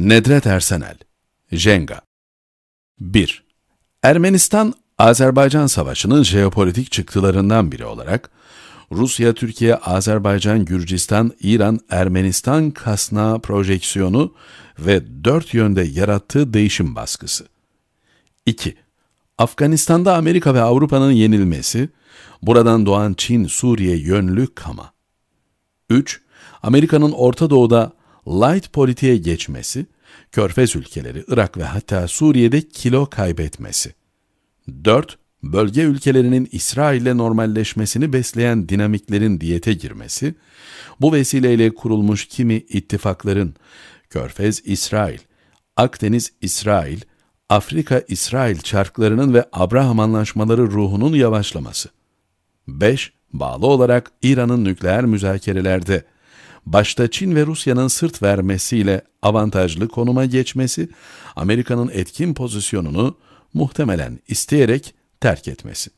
Nedret Ersenel, Jenga 1. Ermenistan-Azerbaycan Savaşı'nın jeopolitik çıktılarından biri olarak, Rusya, Türkiye, Azerbaycan, Gürcistan, İran, Ermenistan kasna projeksiyonu ve dört yönde yarattığı değişim baskısı. 2. Afganistan'da Amerika ve Avrupa'nın yenilmesi, buradan doğan Çin, Suriye yönlü kama. 3. Amerika'nın Orta Doğu'da light politiğe geçmesi, körfez ülkeleri Irak ve hatta Suriye'de kilo kaybetmesi. 4. Bölge ülkelerinin İsrail ile normalleşmesini besleyen dinamiklerin diyete girmesi, bu vesileyle kurulmuş kimi ittifakların Körfez-İsrail, Akdeniz-İsrail, Afrika-İsrail çarklarının ve Abraham anlaşmaları ruhunun yavaşlaması. 5. Bağlı olarak İran'ın nükleer müzakerelerde başta Çin ve Rusya'nın sırt vermesiyle avantajlı konuma geçmesi, Amerika'nın etkin pozisyonunu muhtemelen isteyerek terk etmesi.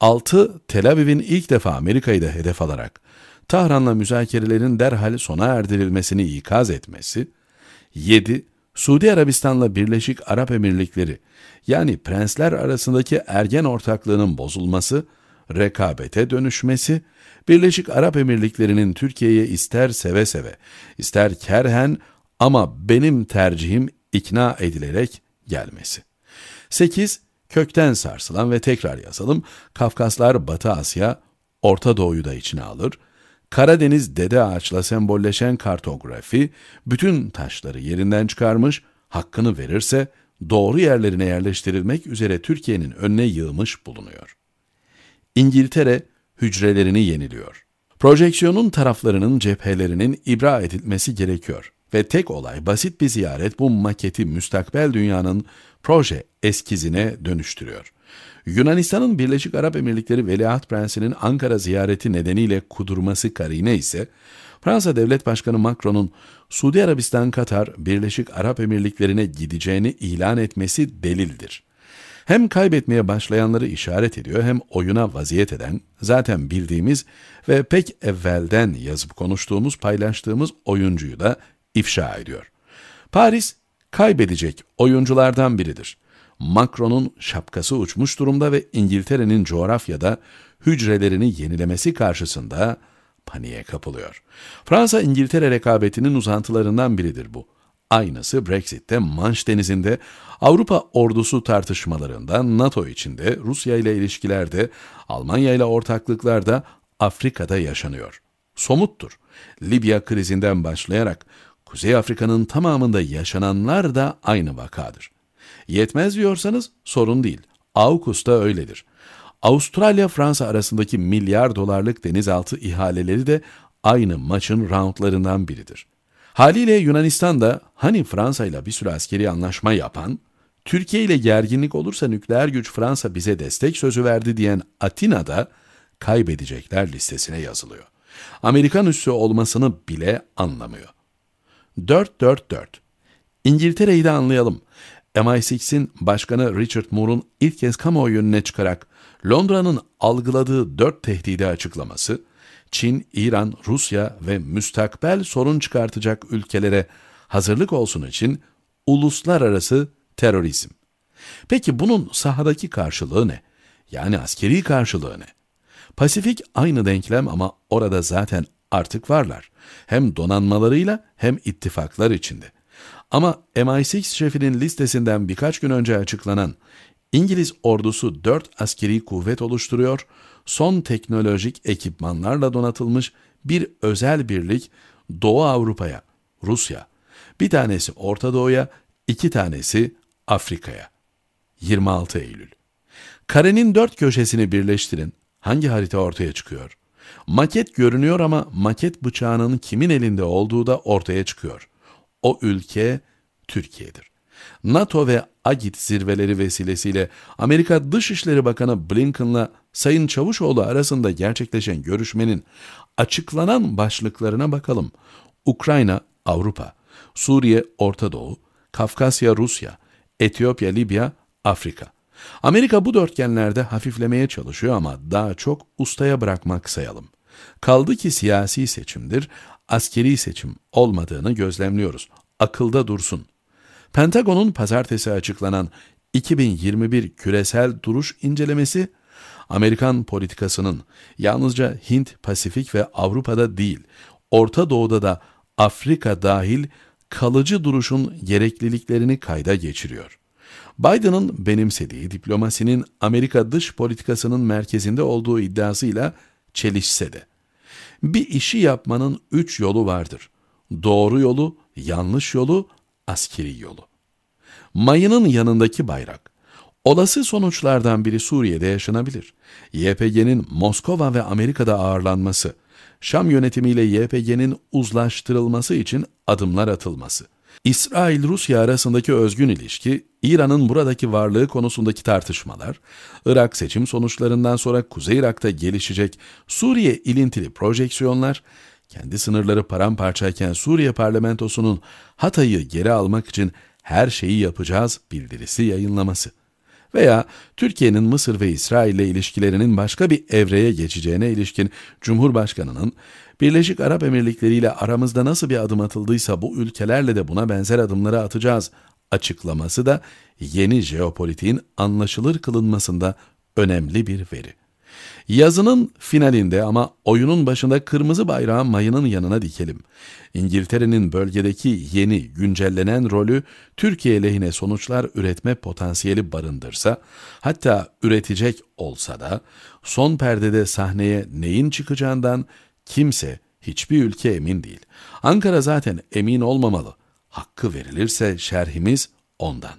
6. Tel Aviv'in ilk defa Amerika'yı da hedef alarak Tahran'la müzakerelerin derhal sona erdirilmesini ikaz etmesi. 7. Suudi Arabistan'la Birleşik Arap Emirlikleri yani prensler arasındaki ergen ortaklığının bozulması rekabete dönüşmesi, Birleşik Arap Emirlikleri'nin Türkiye'ye ister seve seve, ister kerhen ama benim tercihim ikna edilerek gelmesi. 8. Kökten sarsılan ve tekrar yazalım, Kafkaslar Batı Asya, Orta Doğu'yu da içine alır, Karadeniz dede ağaçla sembolleşen kartografi bütün taşları yerinden çıkarmış, hakkını verirse doğru yerlerine yerleştirilmek üzere Türkiye'nin önüne yığmış bulunuyor. İngiltere hücrelerini yeniliyor. Projeksiyonun taraflarının cephelerinin ibra edilmesi gerekiyor. Ve tek olay basit bir ziyaret bu maketi müstakbel dünyanın proje eskizine dönüştürüyor. Yunanistan'ın Birleşik Arap Emirlikleri Veliaht Prensi'nin Ankara ziyareti nedeniyle kudurması karine ise Fransa Devlet Başkanı Macron'un Suudi Arabistan, Katar, Birleşik Arap Emirlikleri'ne gideceğini ilan etmesi delildir hem kaybetmeye başlayanları işaret ediyor hem oyuna vaziyet eden, zaten bildiğimiz ve pek evvelden yazıp konuştuğumuz, paylaştığımız oyuncuyu da ifşa ediyor. Paris kaybedecek oyunculardan biridir. Macron'un şapkası uçmuş durumda ve İngiltere'nin coğrafyada hücrelerini yenilemesi karşısında paniğe kapılıyor. Fransa-İngiltere rekabetinin uzantılarından biridir bu. Aynısı Brexit'te Manş Denizi'nde, Avrupa ordusu tartışmalarında, NATO içinde, Rusya ile ilişkilerde, Almanya ile ortaklıklarda, Afrika'da yaşanıyor. Somuttur. Libya krizinden başlayarak Kuzey Afrika'nın tamamında yaşananlar da aynı vakadır. Yetmez diyorsanız sorun değil. AUKUS'ta öyledir. Avustralya-Fransa arasındaki milyar dolarlık denizaltı ihaleleri de aynı maçın roundlarından biridir. Haliyle Yunanistan da hani Fransa ile bir sürü askeri anlaşma yapan, Türkiye ile gerginlik olursa nükleer güç Fransa bize destek sözü verdi diyen Atina'da kaybedecekler listesine yazılıyor. Amerikan üssü olmasını bile anlamıyor. 4-4-4 İngiltere'yi de anlayalım. MI6'in başkanı Richard Moore'un ilk kez kamuoyu önüne çıkarak Londra'nın algıladığı dört tehdidi açıklaması, Çin, İran, Rusya ve müstakbel sorun çıkartacak ülkelere hazırlık olsun için uluslararası terörizm. Peki bunun sahadaki karşılığı ne? Yani askeri karşılığı ne? Pasifik aynı denklem ama orada zaten artık varlar. Hem donanmalarıyla hem ittifaklar içinde. Ama MI6 şefinin listesinden birkaç gün önce açıklanan İngiliz ordusu 4 askeri kuvvet oluşturuyor, son teknolojik ekipmanlarla donatılmış bir özel birlik Doğu Avrupa'ya, Rusya, bir tanesi Orta Doğu'ya, iki tanesi Afrika'ya. 26 Eylül. Karenin dört köşesini birleştirin. Hangi harita ortaya çıkıyor? Maket görünüyor ama maket bıçağının kimin elinde olduğu da ortaya çıkıyor. O ülke Türkiye'dir. NATO ve AGİT zirveleri vesilesiyle Amerika Dışişleri Bakanı Blinken'la Sayın Çavuşoğlu arasında gerçekleşen görüşmenin açıklanan başlıklarına bakalım. Ukrayna, Avrupa, Suriye, Orta Doğu, Kafkasya, Rusya, Etiyopya, Libya, Afrika. Amerika bu dörtgenlerde hafiflemeye çalışıyor ama daha çok ustaya bırakmak sayalım. Kaldı ki siyasi seçimdir, askeri seçim olmadığını gözlemliyoruz. Akılda dursun. Pentagon'un pazartesi açıklanan 2021 küresel duruş incelemesi, Amerikan politikasının yalnızca Hint, Pasifik ve Avrupa'da değil, Orta Doğu'da da Afrika dahil kalıcı duruşun gerekliliklerini kayda geçiriyor. Biden'ın benimsediği diplomasinin Amerika dış politikasının merkezinde olduğu iddiasıyla çelişse de. Bir işi yapmanın üç yolu vardır. Doğru yolu, yanlış yolu, askeri yolu. Mayının yanındaki bayrak, olası sonuçlardan biri Suriye'de yaşanabilir. YPG'nin Moskova ve Amerika'da ağırlanması, Şam yönetimiyle YPG'nin uzlaştırılması için adımlar atılması, İsrail-Rusya arasındaki özgün ilişki, İran'ın buradaki varlığı konusundaki tartışmalar, Irak seçim sonuçlarından sonra Kuzey Irak'ta gelişecek Suriye ilintili projeksiyonlar, kendi sınırları paramparçayken Suriye parlamentosunun Hatay'ı geri almak için her şeyi yapacağız bildirisi yayınlaması veya Türkiye'nin Mısır ve İsrail ile ilişkilerinin başka bir evreye geçeceğine ilişkin Cumhurbaşkanı'nın Birleşik Arap Emirlikleri ile aramızda nasıl bir adım atıldıysa bu ülkelerle de buna benzer adımları atacağız açıklaması da yeni jeopolitiğin anlaşılır kılınmasında önemli bir veri. Yazının finalinde ama oyunun başında kırmızı bayrağı mayının yanına dikelim. İngiltere'nin bölgedeki yeni, güncellenen rolü Türkiye lehine sonuçlar üretme potansiyeli barındırsa, hatta üretecek olsa da son perdede sahneye neyin çıkacağından kimse, hiçbir ülke emin değil. Ankara zaten emin olmamalı. Hakkı verilirse şerhimiz ondan.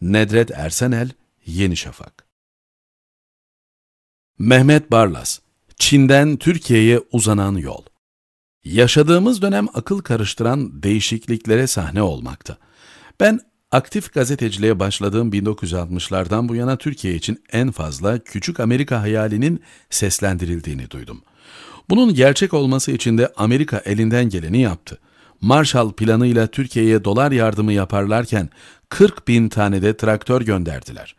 Nedret Ersenel, Yeni Şafak Mehmet Barlas, Çin'den Türkiye'ye uzanan yol. Yaşadığımız dönem akıl karıştıran değişikliklere sahne olmakta. Ben aktif gazeteciliğe başladığım 1960'lardan bu yana Türkiye için en fazla küçük Amerika hayalinin seslendirildiğini duydum. Bunun gerçek olması için de Amerika elinden geleni yaptı. Marshall planıyla Türkiye'ye dolar yardımı yaparlarken 40 bin tane de traktör gönderdiler.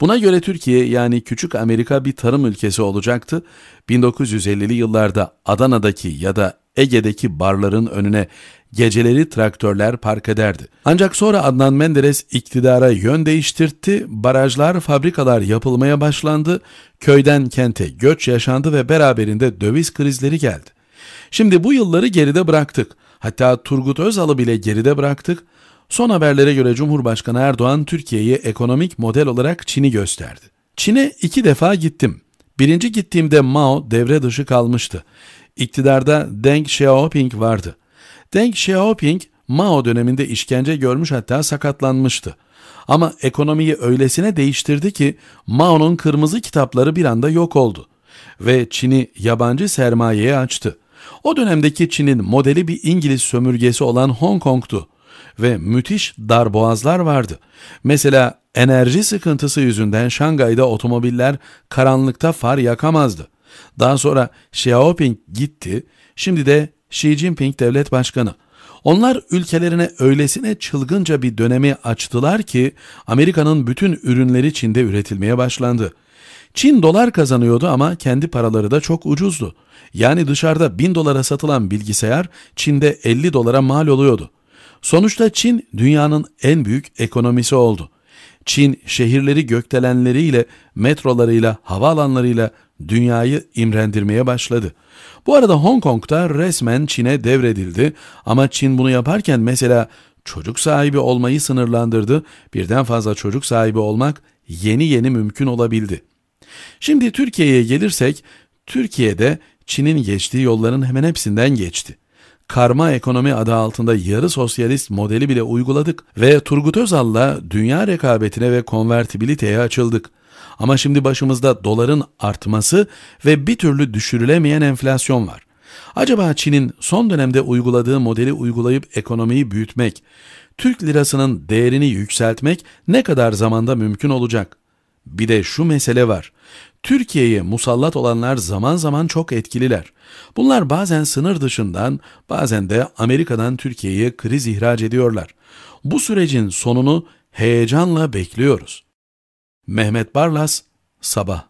Buna göre Türkiye yani küçük Amerika bir tarım ülkesi olacaktı. 1950'li yıllarda Adana'daki ya da Ege'deki barların önüne geceleri traktörler park ederdi. Ancak sonra Adnan Menderes iktidara yön değiştirtti, barajlar, fabrikalar yapılmaya başlandı, köyden kente göç yaşandı ve beraberinde döviz krizleri geldi. Şimdi bu yılları geride bıraktık. Hatta Turgut Özal'ı bile geride bıraktık. Son haberlere göre Cumhurbaşkanı Erdoğan Türkiye'yi ekonomik model olarak Çin'i gösterdi. Çin'e iki defa gittim. Birinci gittiğimde Mao devre dışı kalmıştı. İktidarda Deng Xiaoping vardı. Deng Xiaoping Mao döneminde işkence görmüş hatta sakatlanmıştı. Ama ekonomiyi öylesine değiştirdi ki Mao'nun kırmızı kitapları bir anda yok oldu ve Çin'i yabancı sermayeye açtı. O dönemdeki Çin'in modeli bir İngiliz sömürgesi olan Hong Kong'tu ve müthiş darboğazlar vardı. Mesela enerji sıkıntısı yüzünden Şangay'da otomobiller karanlıkta far yakamazdı. Daha sonra Xiaoping gitti, şimdi de Xi Jinping devlet başkanı. Onlar ülkelerine öylesine çılgınca bir dönemi açtılar ki Amerika'nın bütün ürünleri Çin'de üretilmeye başlandı. Çin dolar kazanıyordu ama kendi paraları da çok ucuzdu. Yani dışarıda 1000 dolara satılan bilgisayar Çin'de 50 dolara mal oluyordu. Sonuçta Çin dünyanın en büyük ekonomisi oldu. Çin şehirleri gökdelenleriyle, metrolarıyla, havaalanlarıyla dünyayı imrendirmeye başladı. Bu arada Hong Kong'da resmen Çin'e devredildi ama Çin bunu yaparken mesela çocuk sahibi olmayı sınırlandırdı, birden fazla çocuk sahibi olmak yeni yeni mümkün olabildi. Şimdi Türkiye'ye gelirsek, Türkiye'de Çin'in geçtiği yolların hemen hepsinden geçti. Karma ekonomi adı altında yarı sosyalist modeli bile uyguladık ve Turgut Özal'la dünya rekabetine ve konvertibiliteye açıldık. Ama şimdi başımızda doların artması ve bir türlü düşürülemeyen enflasyon var. Acaba Çin'in son dönemde uyguladığı modeli uygulayıp ekonomiyi büyütmek, Türk lirasının değerini yükseltmek ne kadar zamanda mümkün olacak? Bir de şu mesele var. Türkiye'ye musallat olanlar zaman zaman çok etkililer. Bunlar bazen sınır dışından, bazen de Amerika'dan Türkiye'ye kriz ihraç ediyorlar. Bu sürecin sonunu heyecanla bekliyoruz. Mehmet Barlas, Sabah